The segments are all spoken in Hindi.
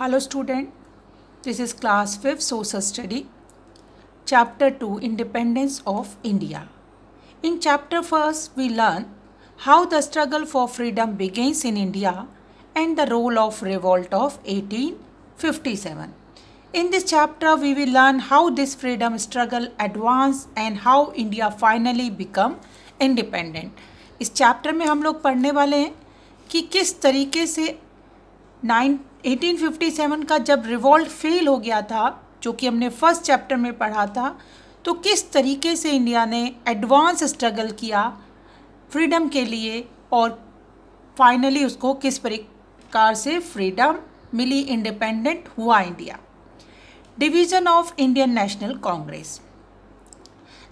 Hello student this is class fifth social study chapter two independence of India in chapter first we learn how the struggle for freedom begins in India and the role of revolt of 1857 in this chapter we we learn how this freedom struggle advance and how India finally become independent इस चैप्टर में हम लोग पढ़ने वाले हैं कि किस तरीके से नाइन 1857 का जब रिवॉल्ट फेल हो गया था जो कि हमने फर्स्ट चैप्टर में पढ़ा था तो किस तरीके से इंडिया ने एडवांस स्ट्रगल किया फ्रीडम के लिए और फाइनली उसको किस प्रकार से फ्रीडम मिली इंडिपेंडेंट हुआ India division of Indian National Congress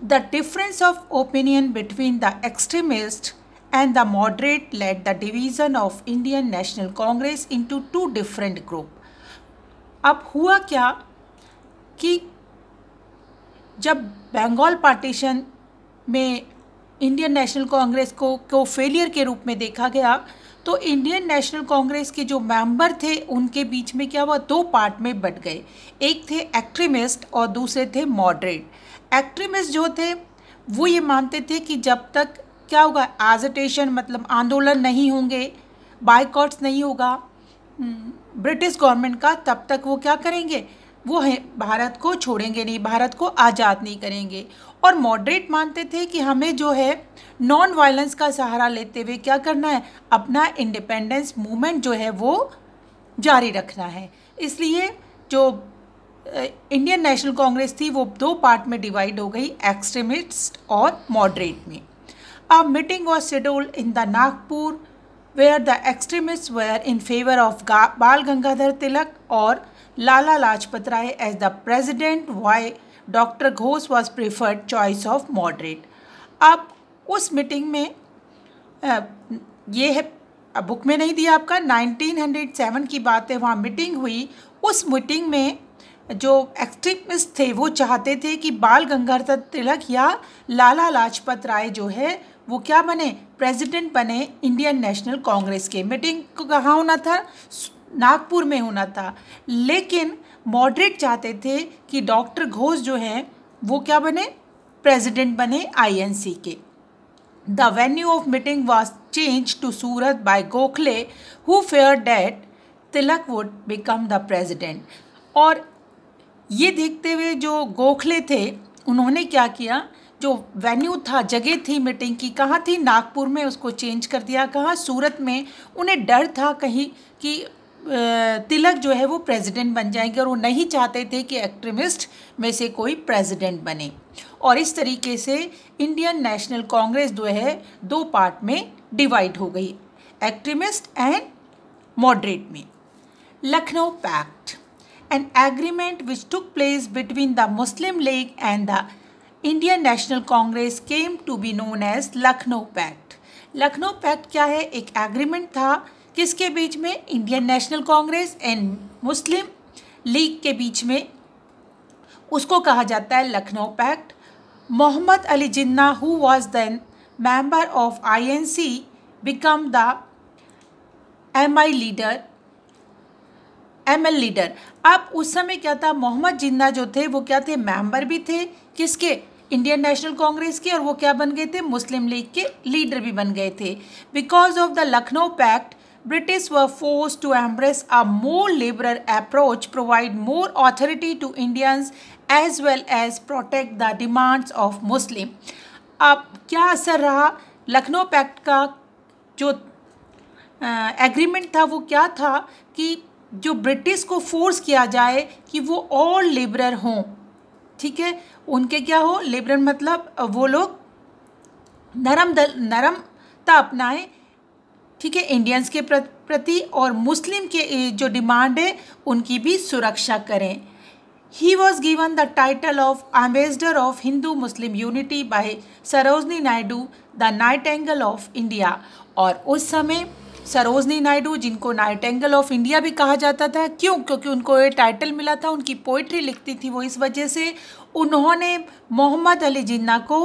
the difference of opinion between the extremist and the moderate led the division of Indian National Congress into two different group. अब हुआ क्या कि जब बंगाल पार्टीशन में इंडियन नेशनल कांग्रेस को को फेलियर के रूप में देखा गया तो इंडियन नेशनल कांग्रेस के जो मेंबर थे उनके बीच में क्या हुआ दो पार्ट में बट गए एक थे एक्ट्रीमिस्ट और दूसरे थे मॉडरेट एक्ट्रीमिस्ट जो थे वो ये मानते थे कि जब तक क्या होगा एजिटेशन मतलब आंदोलन नहीं होंगे बाइकॉट्स नहीं होगा ब्रिटिश हम्म, गवर्नमेंट का तब तक वो क्या करेंगे वो है भारत को छोड़ेंगे नहीं भारत को आज़ाद नहीं करेंगे और मॉडरेट मानते थे कि हमें जो है नॉन वायलेंस का सहारा लेते हुए क्या करना है अपना इंडिपेंडेंस मूवमेंट जो है वो जारी रखना है इसलिए जो इंडियन नेशनल कांग्रेस थी वो दो पार्ट में डिवाइड हो गई एक्सट्रीमिस्ट और मॉडरेट में A meeting was scheduled in the Nagpur where the extremists were in favor of Ga Bal Gangadhar Tilak or Lala Lajpat Rai as the president why while doctor Ghosh was preferred choice of moderate अब उस मीटिंग ye hai है बुक में नहीं दिया आपका 1907 की बात है वहाँ मीटिंग हुई उस मीटिंग में जो एक्सट्रीमिस्ट थे वो चाहते थे कि बाल गंगाधर तिलक या लाला लाजपत राय जो है वो क्या बने प्रेसिडेंट बने इंडियन नेशनल कांग्रेस के मीटिंग कहाँ होना था नागपुर में होना था लेकिन मॉडरेट चाहते थे कि डॉक्टर घोष जो हैं वो क्या बने प्रेसिडेंट बने आईएनसी के the venue of meeting was change to Surat by Gokhale who fear that Tilak would become the president और ये देखते हुए जो गोखले थे उन्होंने क्या किया जो वेन्यू था जगह थी मीटिंग की कहाँ थी नागपुर में उसको चेंज कर दिया कहाँ सूरत में उन्हें डर था कहीं कि तिलक जो है वो प्रेसिडेंट बन जाएंगे और वो नहीं चाहते थे कि एक्ट्रीमिस्ट में से कोई प्रेसिडेंट बने और इस तरीके से इंडियन नेशनल कांग्रेस जो है दो पार्ट में डिवाइड हो गई एक्ट्रीमिस्ट एंड मॉडरेट में Lucknow pact an agreement which took place between the Muslim League and the Indian National Congress came to be known as Lucknow pact Lucknow pact क्या है एक एग्रीमेंट था किसके बीच में Indian National Congress and Muslim League के बीच में उसको कहा जाता है Lucknow pact Mohammad Ali Jinnah who was then member of INC become the MI leader M L leader अब उस समय क्या था मोहम्मद जिन्ना जो थे वो क्या थे मेंबर भी थे किसके इंडियन नेशनल कांग्रेस के और वो क्या बन गए थे मुस्लिम लीग के लीडर भी बन गए थे because of the Lucknow pact British were force to embrace a more liberal approach provide more authority to Indians as well as protect the demands of Muslim अब क्या असर रहा लखनऊ पैक्ट का जो एग्रीमेंट था वो क्या था कि जो ब्रिटिश को फोर्स किया जाए कि वो और लिबरल हों ठीक है उनके क्या हो लिबरल मतलब वो लोग नरम दल नरमता अपनाएं ठीक है इंडियंस के प्रति और मुस्लिम के जो डिमांड है उनकी भी सुरक्षा करें he was given the title of ambassador of Hindu Muslim unity by Sarojini Naidu the nightingale of India और उस समय सरोजनी नायडू जिनको नाइट एंगल ऑफ इंडिया भी कहा जाता था क्यों क्योंकि उनको ये टाइटल मिला था उनकी पोइट्री लिखती थी वो इस वजह से उन्होंने मोहम्मद अली जिन्ना को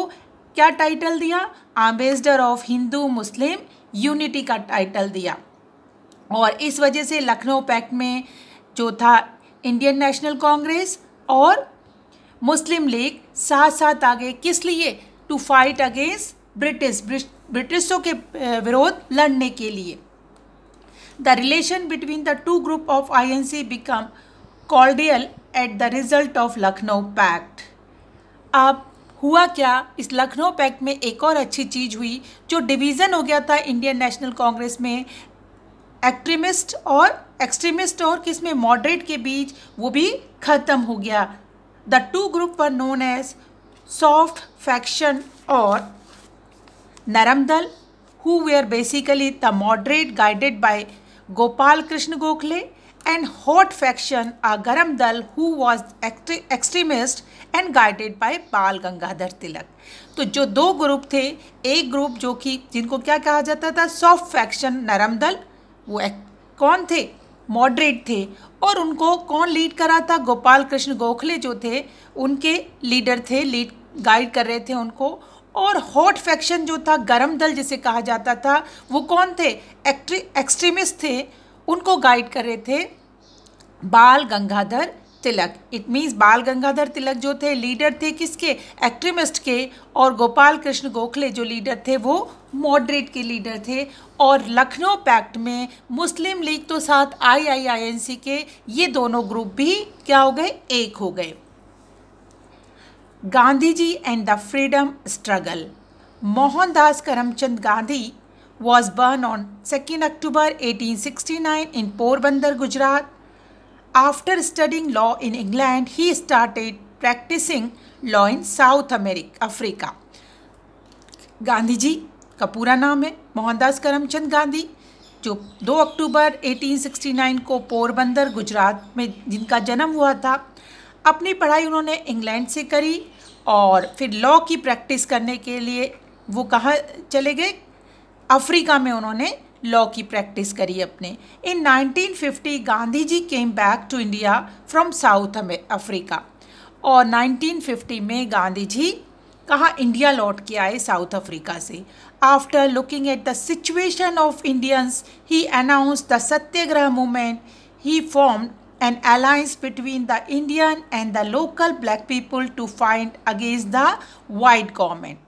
क्या टाइटल दिया ambassador of Hindu Muslim unity का टाइटल दिया और इस वजह से लखनऊ पैक्ट में जो था इंडियन नेशनल कांग्रेस और मुस्लिम लीग साथ साथ आगे किस लिए टू फाइट अगेंस्ट ब्रिटिश ब्रिटिशों के विरोध लड़ने के लिए the relation between the two group of I N C become cordial at the result of Lucknow Pact. अब हुआ क्या इस लखनऊ पैक्ट में एक और अच्छी चीज़ हुई जो डिवीज़न हो गया था इंडियन नेशनल कांग्रेस में एक्ट्रीमिस्ट और एक्सट्रीमिस्ट और किस में मॉडरेट के बीच वो भी ख़त्म हो गया the two group were known as soft faction और नरम दल who were basically the moderate guided by Gopal Krishna Gokhale and hot faction a Garam Dal who was extremist and guided by बाल गंगाधर तिलक तो जो दो ग्रुप थे एक ग्रुप जो कि जिनको क्या कहा जाता था सॉफ्ट फैक्शन नरम दल वो एक, कौन थे मॉडरेट थे और उनको कौन लीड करा था गोपाल कृष्ण गोखले जो थे उनके लीडर थे लीड गाइड कर रहे थे उनको और हॉट फैक्शन जो था गरम दल जिसे कहा जाता था वो कौन थे एक्ट्री एक्सट्रीमिस्ट थे उनको गाइड कर रहे थे बाल गंगाधर तिलक इट मीन्स बाल गंगाधर तिलक जो थे लीडर थे किसके एक्ट्रीमिस्ट के और गोपाल कृष्ण गोखले जो लीडर थे वो मॉडरेट के लीडर थे और लखनऊ पैक्ट में मुस्लिम लीग तो साथ आई आई आई एन सी के ये दोनों ग्रुप भी क्या हो गए एक हो गए Gandhi ji and the freedom struggle Mohandas Karamchand Gandhi was born on 2nd October 1869 in Porbandar, Gujarat. After studying law in England, he started practicing law in South America, Africa. Gandhi ji ka pura naam hai Mohandas Karamchand Gandhi. जो 2 अक्टूबर 1869 को पोरबंदर गुजरात में जिनका जन्म हुआ था अपनी पढ़ाई उन्होंने इंग्लैंड से करी और फिर लॉ की प्रैक्टिस करने के लिए वो कहाँ चले गए अफ्रीका में उन्होंने लॉ की प्रैक्टिस करी अपने in 1950 Gandhi ji came back to India from South Africa और 1950 में गांधी जी कहाँ इंडिया लौट के आए साउथ अफ्रीका से after looking at the situation of Indians he announce the Satyagraha movement he form an alliance between the Indian and the local black people to find against the white government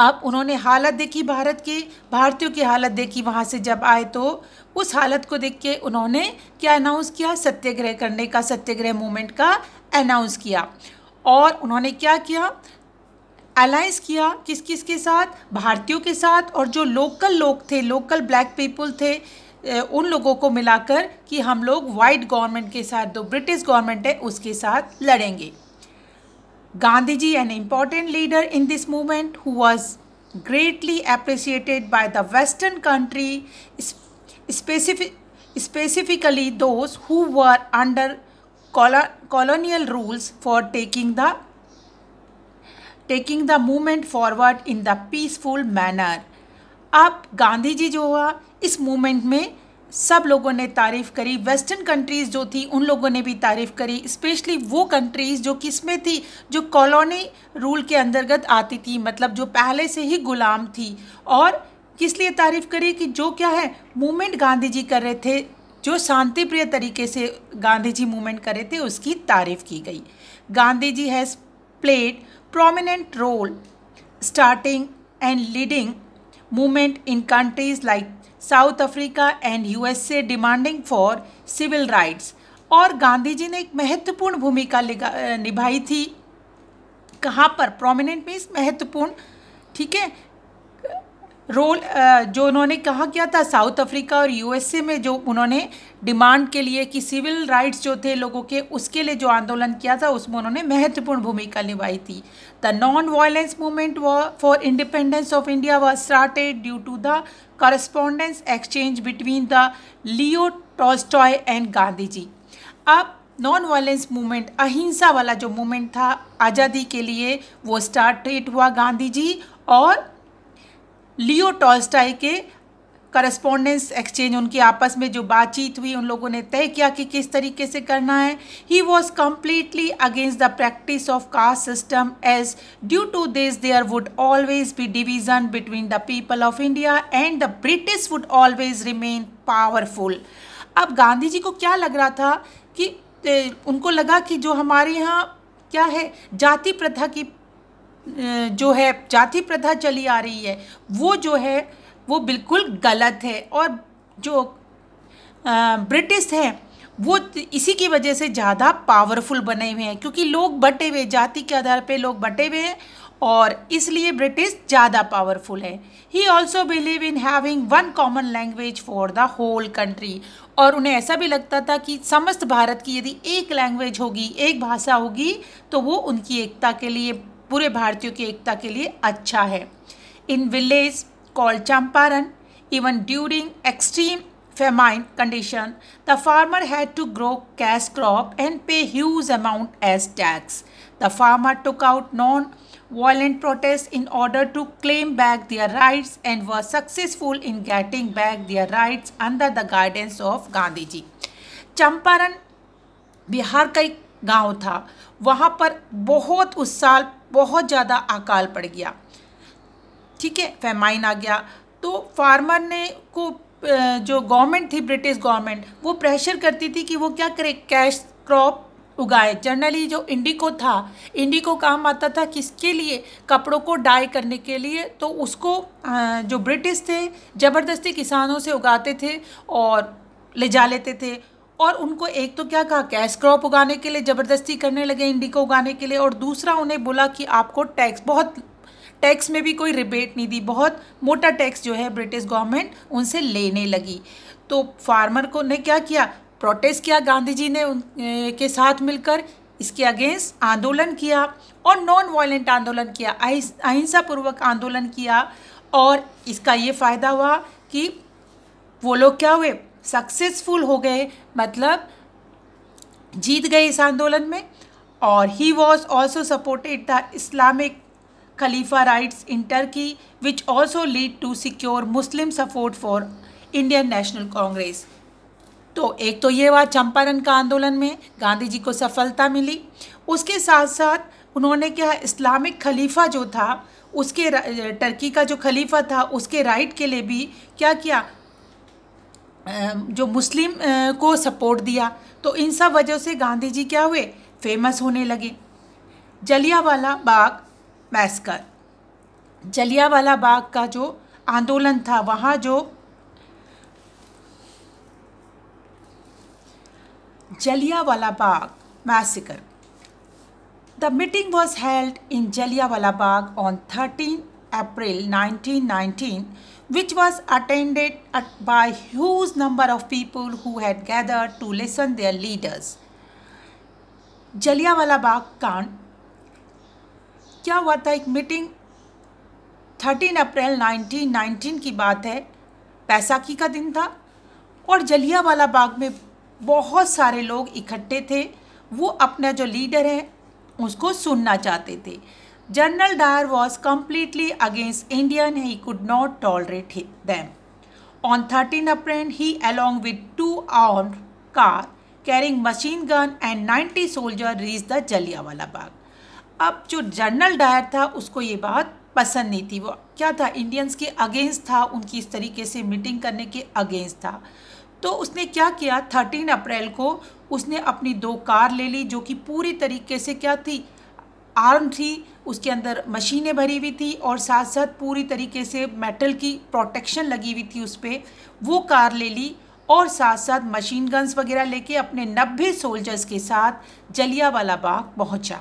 अब उन्होंने हालत देखी भारत की भारतीयों की हालत देखी वहाँ से जब आए तो उस हालत को देख के उन्होंने क्या अनाउंस किया सत्याग्रह करने का सत्याग्रह मूवमेंट का अनाउंस किया और उन्होंने क्या किया अलाइंस किया किस किस के साथ भारतीयों के साथ और जो लोकल लोग थे लोकल ब्लैक पीपल थे उन लोगों को मिलाकर कि हम लोग वाइट गवर्नमेंट के साथ जो ब्रिटिश गवर्नमेंट है उसके साथ लड़ेंगे Gandhi ji an important leader in this movement who was greatly appreciated by the Western country, specific, specifically those who were under colonial rules for taking the taking the movement forward in the peaceful manner ab gandhi ji jo hua is movement mein सब लोगों ने तारीफ़ करी वेस्टर्न कंट्रीज़ जो थी उन लोगों ने भी तारीफ़ करी स्पेशली वो कंट्रीज़ जो किसमें थी जो कॉलोनी रूल के अंतर्गत आती थी मतलब जो पहले से ही गुलाम थी और किस लिए तारीफ़ करी कि जो क्या है मूवमेंट गांधी जी कर रहे थे जो शांतिप्रिय तरीके से गांधी जी मूवमेंट कर रहे थे उसकी तारीफ़ की गई Gandhi ji has played prominent role starting and leading movement in countries like South Africa and USA demanding for civil rights aur gandhi ji ne ek mahatvapurna bhumika nibhai thi kahan par prominent means mahatvapurna theek hai role जो उन्होंने कहा क्या था साउथ अफ्रीका और यूएसए में जो उन्होंने डिमांड के लिए कि सिविल राइट्स जो थे लोगों के उसके लिए जो आंदोलन किया था उसमें उन्होंने महत्वपूर्ण भूमिका निभाई थी the non violence movement for independence of India was started due to the correspondence exchange between the Leo Tolstoy and Gandhi ji अब नॉन वायलेंस मूवमेंट अहिंसा वाला जो मूवमेंट था आज़ादी के लिए वो स्टार्टेड हुआ गांधी जी और लियो टॉलस्टाई के करस्पोंडेंस एक्सचेंज उनकी आपस में जो बातचीत हुई उन लोगों ने तय किया कि किस तरीके से करना है he was completely against the practice of caste system as due to this there would always be division between the people of India and the British would always remain powerful अब गांधी जी को क्या लग रहा था कि उनको लगा कि जो हमारे यहाँ क्या है जाति प्रथा की जो है जाति प्रथा चली आ रही है वो जो है वो बिल्कुल गलत है और जो ब्रिटिश हैं वो इसी की वजह से ज़्यादा पावरफुल बने हुए हैं क्योंकि लोग बटे हुए जाति के आधार पे लोग बटे हुए हैं और इसलिए ब्रिटिश ज़्यादा पावरफुल है he also believe in having one common language for the whole country और उन्हें ऐसा भी लगता था कि समस्त भारत की यदि एक लैंग्वेज होगी एक भाषा होगी तो वो उनकी एकता के लिए पूरे भारतीयों की एकता के लिए अच्छा है in village call Champaran even during extreme famine condition the farmer had to grow cash crop and pay huge amount as tax the farmer took out non violent protest in order to claim back their rights and were successful in getting back their rights under the guidance of Gandhi ji Champaran Bihar का एक गांव था वहाँ पर बहुत उस साल बहुत ज़्यादा अकाल पड़ गया ठीक है फैमाइन आ गया तो फार्मर ने को जो गवर्नमेंट थी ब्रिटिश गवर्नमेंट वो प्रेशर करती थी कि वो क्या करे कैश क्रॉप उगाए जनरली जो इंडिको था इंडिको काम आता था किसके लिए कपड़ों को डाई करने के लिए तो उसको जो ब्रिटिश थे ज़बरदस्ती किसानों से उगाते थे और ले जा लेते थे और उनको एक तो क्या कहा कैश क्रॉप उगाने के लिए ज़बरदस्ती करने लगे इंडिको उगाने के लिए और दूसरा उन्हें बोला कि आपको टैक्स बहुत टैक्स में भी कोई रिबेट नहीं दी बहुत मोटा टैक्स जो है ब्रिटिश गवर्नमेंट उनसे लेने लगी तो फार्मर को ने क्या किया प्रोटेस्ट किया गांधी जी ने उन के साथ मिलकर इसके अगेंस्ट आंदोलन किया और नॉन वायलेंट आंदोलन किया अहिंसापूर्वक आंदोलन किया और इसका ये फ़ायदा हुआ कि वो लोग क्या हुए सक्सेसफुल हो गए मतलब जीत गए इस आंदोलन में और he was also supported the Islamic खलीफा rights in Turkey which also lead to secure Muslim support for Indian National Congress तो एक तो ये हुआ चंपारण का आंदोलन में गांधी जी को सफलता मिली उसके साथ साथ उन्होंने क्या इस्लामिक खलीफा जो था उसके टर्की का जो खलीफा था उसके राइट के लिए भी क्या किया जो मुस्लिम को सपोर्ट दिया तो इन सब वजह से गांधी जी क्या हुए फेमस होने लगे जलियावाला बाग मैस्कर जलियावाला बाग का जो आंदोलन था वहाँ जो Jallianwala Bagh massacre the meeting was held in Jallianwala Bagh on thirteen April 1919 which was attended at by huge number of people who had gathered to listen their leaders. Jallianwala Bagh कांड क्या हुआ था एक मीटिंग 13 अप्रैल 1919 की बात है पैसाखी का दिन था और जलियावाला बाग में बहुत सारे लोग इकट्ठे थे वो अपना जो लीडर है उसको सुनना चाहते थे General Dyer was completely against Indian. He could not tolerate them. On 13 April, he along with two armed car carrying machine gun and 90 soldier reached the Jallianwala बाग अब जो जनरल डायर था उसको ये बात पसंद नहीं थी वो क्या था इंडियंस के अगेंस्ट था उनकी इस तरीके से मीटिंग करने के अगेंस्ट था तो उसने क्या किया थर्टीन अप्रैल को उसने अपनी दो कार ले ली जो कि पूरी तरीके से क्या थी आर्म थी उसके अंदर मशीनें भरी हुई थी और साथ साथ पूरी तरीके से मेटल की प्रोटेक्शन लगी हुई थी उस पर वो कार ले ली और साथ साथ मशीन गन्स वगैरह लेके अपने नब्बे सोल्जर्स के साथ जलियावाला बाग पहुंचा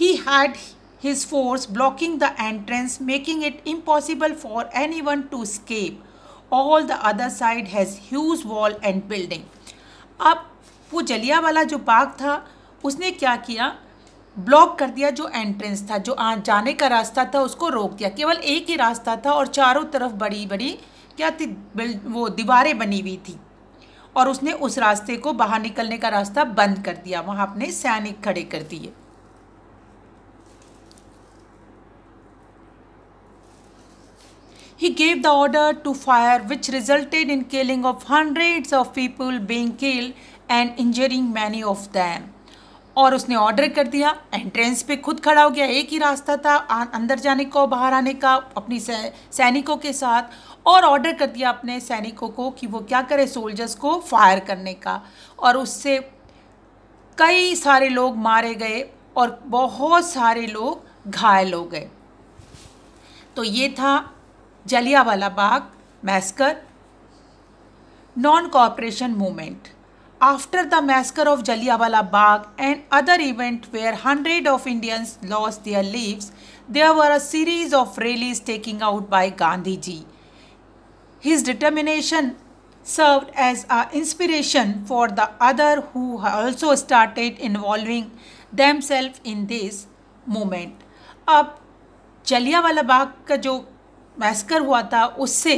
ही had force blocking the entrance making it impossible for any one to escape all the other side has huge wall and building अब वो जलिया वाला जो बाग था उसने क्या किया ब्लॉक कर दिया जो एंट्रेंस था जो जाने का रास्ता था उसको रोक दिया केवल एक ही रास्ता था और चारों तरफ बड़ी बड़ी क्या थी वो दीवारें बनी हुई थी और उसने उस रास्ते को बाहर निकलने का रास्ता बंद कर दिया वहाँ अपने सैनिक खड़े कर दिए He gave the order to fire, which resulted in killing of hundreds of people, being killed and injuring many of them. और उसने ऑर्डर कर दिया एंट्रेंस पे खुद खड़ा हो गया एक ही रास्ता था अंदर जाने का बाहर आने का अपनी सैनिकों के साथ और ऑर्डर कर दिया अपने सैनिकों को कि वो क्या करे सोल्जर्स को फायर करने का और उससे कई सारे लोग मारे गए और बहुत सारे लोग घायल हो गए तो ये था Jallianwala Bagh massacre non cooperation movement after the massacre of Jallianwala Bagh and other events where hundreds of Indians lost their lives, there were a series of rallies taken out by Gandhiji. His determination served as an inspiration for the other who also started involving themselves in this movement. अब Jallianwala बाग का जो मैस्कर हुआ था उससे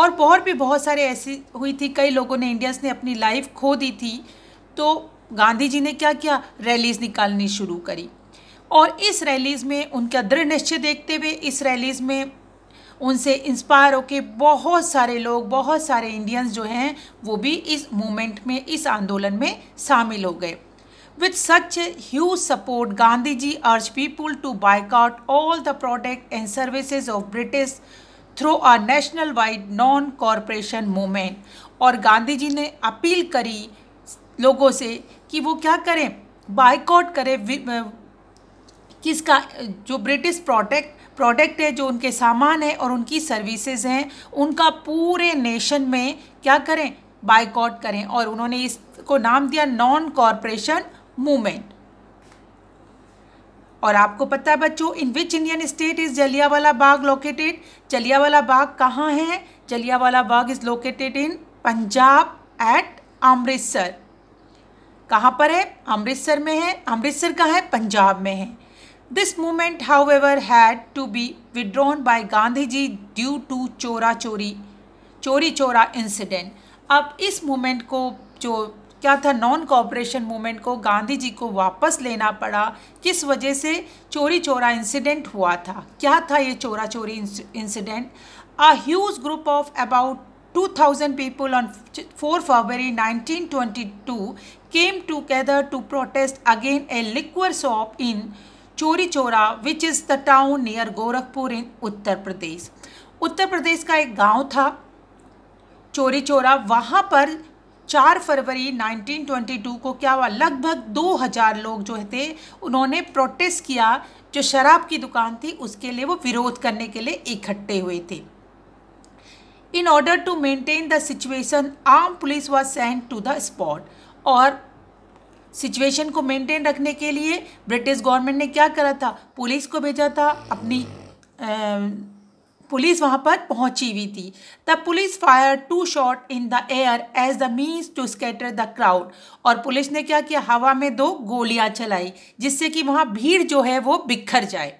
और बहुत भी बहुत सारे ऐसी हुई थी कई लोगों ने इंडियंस ने अपनी लाइफ खो दी थी तो गांधी जी ने क्या किया रैलीज़ निकालनी शुरू करी और इस रैलीज़ में उनका दृढ़ निश्चय देखते हुए इस रैलीज़ में उनसे इंस्पायर होके बहुत सारे लोग बहुत सारे इंडियंस जो हैं वो भी इस मूवमेंट में इस आंदोलन में शामिल हो गए with such a support Gandhi ji urged people to boycott all the product and services of British through a nationwide non corporation movement और गांधी जी ने अपील करी लोगों से कि वो क्या करें बाइकआउट करें किसका जो ब्रिटिश प्रोडक्ट प्रोडक्ट है जो उनके सामान है और उनकी सर्विसेज हैं उनका पूरे नेशन में क्या करें बाइकआउट करें और उन्होंने इसको नाम दिया नॉन कॉरपोरेशन मूवमेंट और आपको पता है बच्चों in which Indian state is Jallianwala Bagh located Jallianwala Bagh कहाँ है Jallianwala Bagh is located in Punjab at Amritsar कहाँ पर है अमृतसर में है अमृतसर कहाँ है पंजाब में है this moment however had to be withdrawn by Gandhi ji due to Chaura Chauri चोरी चोरा इंसिडेंट अब इस मूमेंट को जो क्या था नॉन कॉपरेशन मूवमेंट को गांधी जी को वापस लेना पड़ा किस वजह से चोरी चोरा इंसिडेंट हुआ था क्या था ये Chaura Chauri incident a huge group of about 2000 people on 4 February 1922 came together to protest again a liquor shop in Chauri Chaura which is the town near Gorakhpur in Uttar Pradesh Uttar Pradesh का एक गाँव था चोरी चोरा वहाँ पर 4 फरवरी 1922 को क्या हुआ लगभग 2000 लोग जो थे उन्होंने प्रोटेस्ट किया जो शराब की दुकान थी उसके लिए वो विरोध करने के लिए इकट्ठे हुए थे in order to maintain the situation arm police was send to the spot और सिचुएशन को मेंटेन रखने के लिए ब्रिटिश गवर्नमेंट ने क्या करा था पुलिस को भेजा था अपनी आ, पुलिस वहां पर पहुंची हुई थी the police fire two shot in the air as the means to scatter the crowd और पुलिस ने क्या किया हवा में दो गोलियां चलाई जिससे कि वहां भीड़ जो है वो बिखर जाए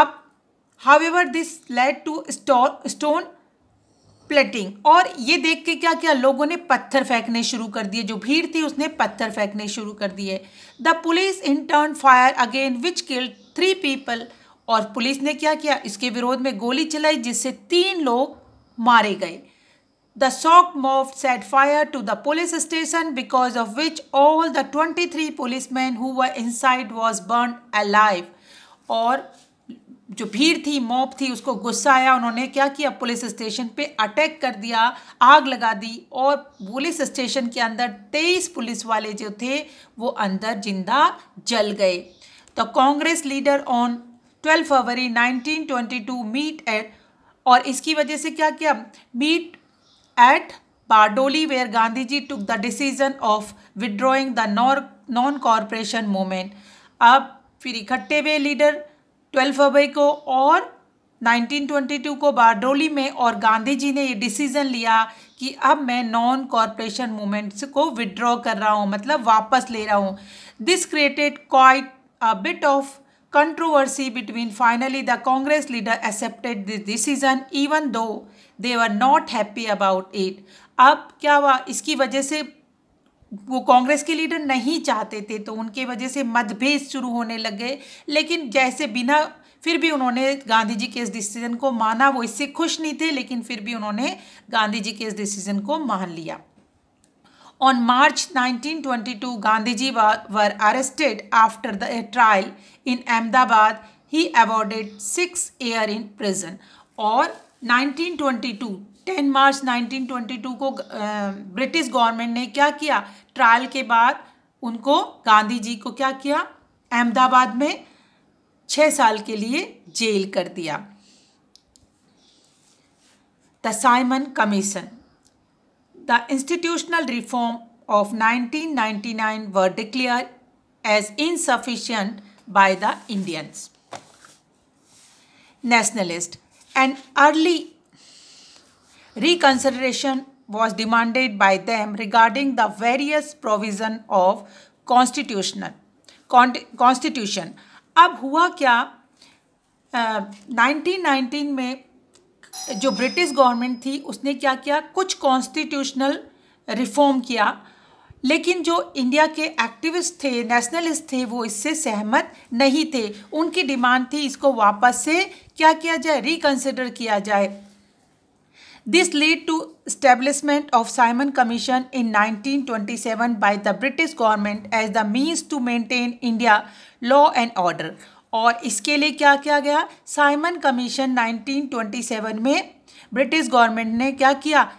अब ever this led to stone pelting और ये देख के क्या क्या लोगों ने पत्थर फेंकने शुरू कर दिए जो भीड़ थी उसने पत्थर फेंकने शुरू कर दिए the police in turn fire again which killed three people और पुलिस ने क्या किया इसके विरोध में गोली चलाई जिससे तीन लोग मारे गए the The fire to the police station because of which all the twenty three police man who who were was burn burned live और जो भीड़ थी मॉप थी उसको गुस्सा आया उन्होंने क्या किया पुलिस स्टेशन पे अटैक कर दिया आग लगा दी और पुलिस स्टेशन के अंदर तेईस पुलिस वाले जो थे वो अंदर जिंदा जल गए the Congress leader on twelve February nineteen twenty two meet at और इसकी वजह से क्या किया meet at Bardoli where Gandhi ji took the decision of withdrawing the non corporation moment अब फिर इकट्ठे हुए लीडर ट्वेल्व फरवरी को और 1922 को बारडोली में और गांधी जी ने ये डिसीजन लिया कि अब मैं नॉन कॉरपोरेशन मूवमेंट्स को विड्रॉ कर रहा हूँ मतलब वापस ले रहा हूँ this created quite a bit of controversy between finally the congress leader accepted this decision even though they were not happy about it अब क्या हुआ इसकी वजह से वो कांग्रेस के लीडर नहीं चाहते थे तो उनके वजह से मतभेद शुरू होने लगे लेकिन जैसे बिना फिर भी उन्होंने गांधी जी के इस डिसीजन को माना वो इससे खुश नहीं थे लेकिन फिर भी उन्होंने गांधी जी के इस डिसीजन को मान लिया On March 1922, Gandhiji were arrested after the trial in Ahmedabad. He awarded 6 year in prison. or 1922 10 मार्च 1922 को ब्रिटिश गवर्नमेंट ने क्या किया ट्रायल के बाद उनको गांधी जी को क्या किया अहमदाबाद में छः साल के लिए जेल कर दिया the Simon commission the institutional reform of 1999 were declared as insufficient by the Indians. Nationalist. An early reconsideration was demanded by them regarding the various provision of constitutional constitution अब हुआ क्या 1919 में जो ब्रिटिश गवर्नमेंट थी उसने क्या किया कुछ कॉन्स्टिट्यूशनल रिफॉर्म किया लेकिन जो इंडिया के एक्टिविस्ट थे नेशनलिस्ट थे वो इससे सहमत नहीं थे उनकी डिमांड थी इसको वापस से क्या किया जाए रिकन्सिडर किया जाए this lead to establishment of Simon commission in nineteen twenty seven by the British government as the means to maintain India law and order और इसके लिए क्या किया गया साइमन कमीशन 1927 में ब्रिटिश गवर्नमेंट ने क्या किया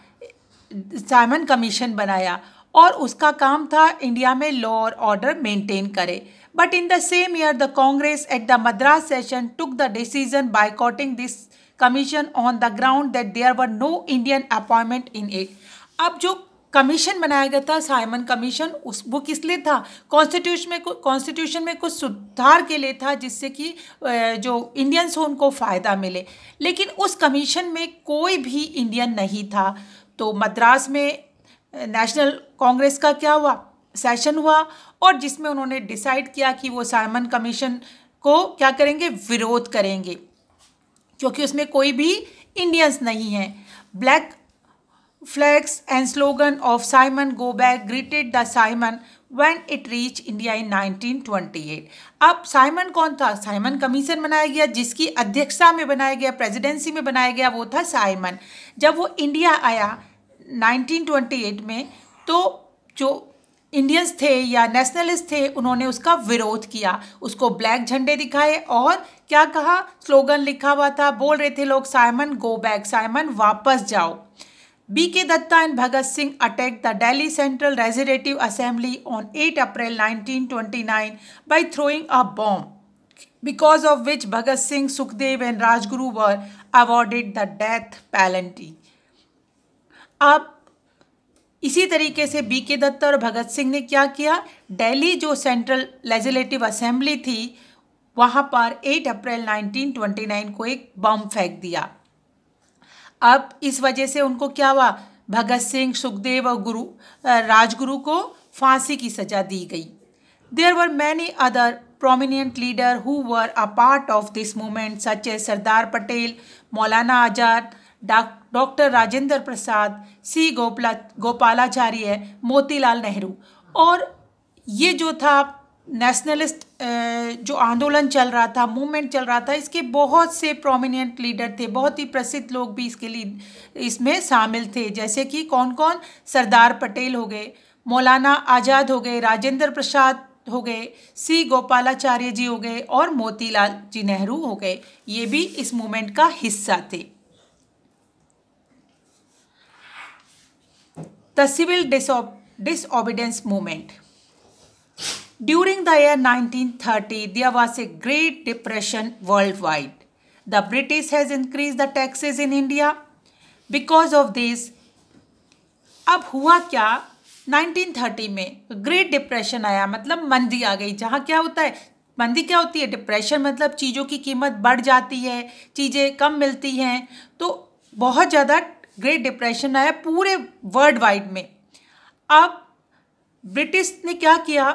साइमन कमीशन बनाया और उसका काम था इंडिया में लॉ और ऑर्डर मेंटेन करे but in the same year the Congress at the Madras session took the decision boycotting this commission on the ground that there were no Indian appointment in it अब जो कमीशन बनाया गया था साइमन कमीशन उस वो किस लिए था कॉन्स्टिट्यूशन में कॉन्स्टिट्यूशन में कुछ सुधार के लिए था जिससे कि जो इंडियंस हो उनको फ़ायदा मिले लेकिन उस कमीशन में कोई भी इंडियन नहीं था तो मद्रास में नेशनल कांग्रेस का क्या हुआ सेशन हुआ और जिसमें उन्होंने डिसाइड किया कि वो साइमन कमीशन को क्या करेंगे विरोध करेंगे क्योंकि उसमें कोई भी इंडियंस नहीं हैं black flags and slogan of Simon Go Back greeted the Simon when it reached India in 1928. अब साइमन कौन था साइमन कमीशन बनाया गया जिसकी अध्यक्षता में बनाया गया presidency में बनाया गया वो था साइमन जब वो इंडिया आया 1928 में तो जो इंडियंस थे या नेशनलिस्ट थे उन्होंने उसका विरोध किया उसको ब्लैक झंडे दिखाए और क्या कहा स्लोगन लिखा हुआ था बोल रहे थे लोग साइमन गो बैक साइमन वापस जाओ B.K. Datta and Bhagat Singh attacked the Delhi Central Legislative Assembly on 8 April 1929 by throwing a bomb, because of which Bhagat Singh, Sukhdev and Rajguru were awarded the death penalty. अब इसी तरीके से बी के दत्ता और भगत सिंह ने क्या किया दिल्ली जो सेंट्रल लेजिस्लेटिव असेंबली थी वहाँ पर 8 अप्रैल 1929 को एक बम फेंक दिया अब इस वजह से उनको क्या हुआ भगत सिंह सुखदेव और गुरु राजगुरु को फांसी की सजा दी गई there were many other prominent leader who were a part of this movement such a Sardar Patel Maulana Azad doctor Rajendra Prasad C Gopala Gopalacharya Motilal Nehru और ये जो था नेशनलिस्ट uh, जो आंदोलन चल रहा था मूवमेंट चल रहा था इसके बहुत से प्रोमिनेंट लीडर थे बहुत ही प्रसिद्ध लोग भी इसके लिए इसमें शामिल थे जैसे कि कौन कौन सरदार पटेल हो गए मौलाना आज़ाद हो गए राजेंद्र प्रसाद हो गए सी गोपालाचार्य जी हो गए और मोतीलाल जी नेहरू हो गए ये भी इस मूवमेंट का हिस्सा थे the civil disobedience movement During the year 1930, there was a Great Depression worldwide. The British has increased the taxes in India. Because of this, अब हुआ क्या 1930 में ग्रेट डिप्रेशन आया मतलब मंदी आ गई जहाँ क्या होता है मंदी क्या होती है डिप्रेशन मतलब चीज़ों की कीमत बढ़ जाती है चीज़ें कम मिलती हैं तो बहुत ज़्यादा ग्रेट डिप्रेशन आया पूरे वर्ल्ड वाइड में अब ब्रिटिश ने क्या किया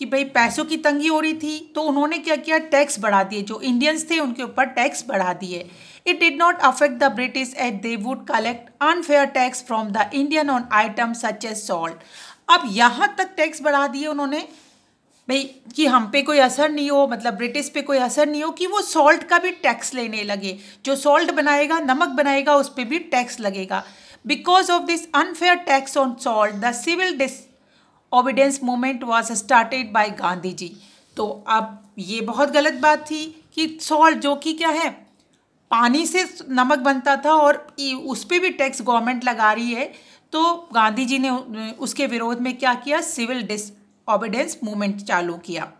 कि भाई पैसों की तंगी हो रही थी तो उन्होंने क्या किया टैक्स बढ़ा दिए जो इंडियंस थे उनके ऊपर टैक्स बढ़ा दिए it did not affect the British at they would collect unfair tax from the Indian on item such as salt अब यहाँ तक टैक्स बढ़ा दिए उन्होंने भाई कि हम पे कोई असर नहीं हो मतलब ब्रिटिश पे कोई असर नहीं हो कि वो सॉल्ट का भी टैक्स लेने लगे जो सॉल्ट बनाएगा नमक बनाएगा उस पर भी टैक्स लगेगा because of this unfair tax on salt the civil disobedience movement was started by Gandhi ji तो अब ये बहुत गलत बात थी कि सॉल्ट जो कि क्या है पानी से नमक बनता था और उस पर भी टैक्स गवर्नमेंट लगा रही है तो गांधी जी ने उसके विरोध में क्या किया सिविल डिस ऑबिडेंस मूवमेंट चालू किया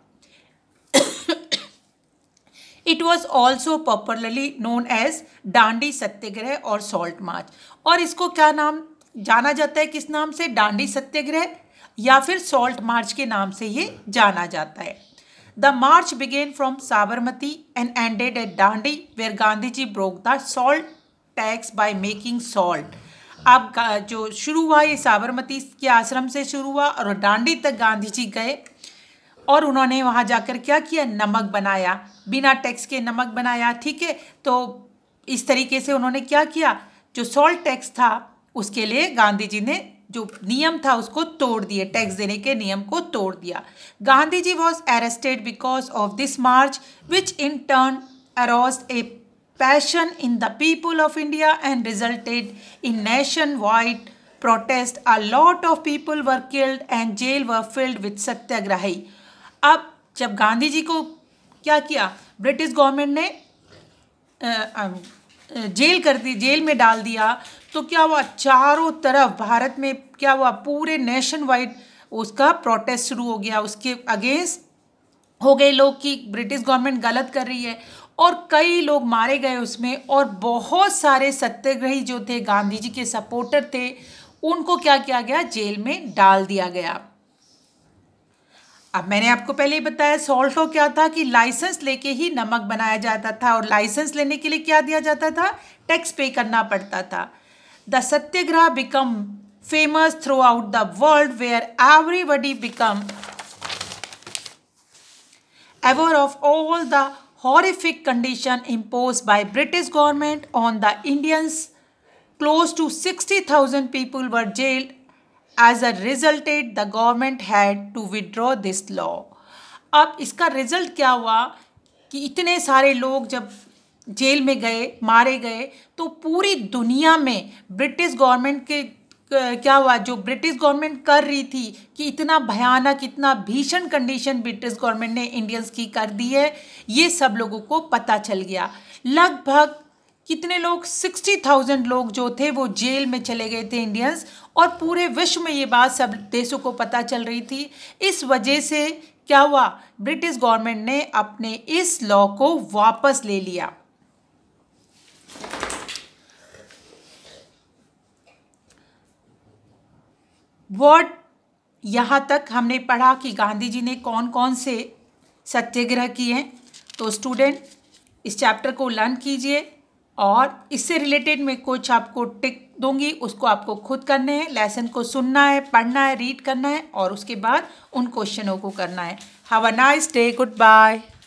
it was also popularly known as Dandi Satyagraha और सॉल्ट मार्च और इसको क्या नाम जाना जाता है किस नाम से डांडी सत्याग्रह या फिर सॉल्ट मार्च के नाम से ये जाना जाता है the march began from Sabarmati and ended at Dandi where Gandhi ji broke the salt tax by making salt अब जो शुरू हुआ ये साबरमती के आश्रम से शुरू हुआ और डांडी तक गांधी जी गए और उन्होंने वहाँ जाकर क्या किया नमक बनाया बिना टैक्स के नमक बनाया ठीक है तो इस तरीके से उन्होंने क्या किया जो सॉल्ट टैक्स था उसके लिए गांधी जी ने जो नियम था उसको तोड़ दिए टैक्स देने के नियम को तोड़ दिया Gandhi ji was arrested because of this march which in turn arose a passion in the people of India and resulted in nationwide protest a lot of people were killed and jail were filled with satyagrahi अब जब गांधी जी को क्या किया ब्रिटिश गवर्नमेंट ने आ, आ, जेल कर दी जेल में डाल दिया तो क्या हुआ चारों तरफ भारत में क्या हुआ पूरे नेशन वाइड उसका प्रोटेस्ट शुरू हो गया उसके अगेंस्ट हो गए लोग कि ब्रिटिश गवर्नमेंट गलत कर रही है और कई लोग मारे गए उसमें और बहुत सारे सत्याग्रही जो थे गांधी जी के सपोर्टर थे उनको क्या किया गया जेल में डाल दिया गया अब मैंने आपको पहले ही बताया सॉल्टो क्या था कि लाइसेंस लेके ही नमक बनाया जाता था और लाइसेंस लेने के लिए क्या दिया जाता था टैक्स पे करना पड़ता था The Satyagraha become famous throughout the world where everybody become aware of all the horrific condition imposed by British government on the Indians. Close to 60,000 people were jailed. As a result, the government had to withdraw this law. अब इसका रिजल्ट क्या हुआ कि इतने सारे लोग जब जेल में गए मारे गए तो पूरी दुनिया में ब्रिटिश गवर्नमेंट के क्या हुआ जो ब्रिटिश गवर्नमेंट कर रही थी कि इतना भयानक इतना भीषण कंडीशन ब्रिटिश गवर्नमेंट ने इंडियंस की कर दी है ये सब लोगों को पता चल गया लगभग कितने लोग सिक्सटी थाउजेंड लोग जो थे वो जेल में चले गए थे इंडियंस और पूरे विश्व में ये बात सब देशों को पता चल रही थी इस वजह से क्या हुआ ब्रिटिश गवर्नमेंट ने अपने इस लॉ को वापस ले लिया वॉट यहाँ तक हमने पढ़ा कि गांधी जी ने कौन कौन से सत्याग्रह किए हैं तो स्टूडेंट इस चैप्टर को लर्न कीजिए और इससे रिलेटेड मैं कुछ आपको टिक दूंगी उसको आपको खुद करने हैं लेसन को सुनना है पढ़ना है रीड करना है और उसके बाद उन क्वेश्चनों को करना है have a nice day good bye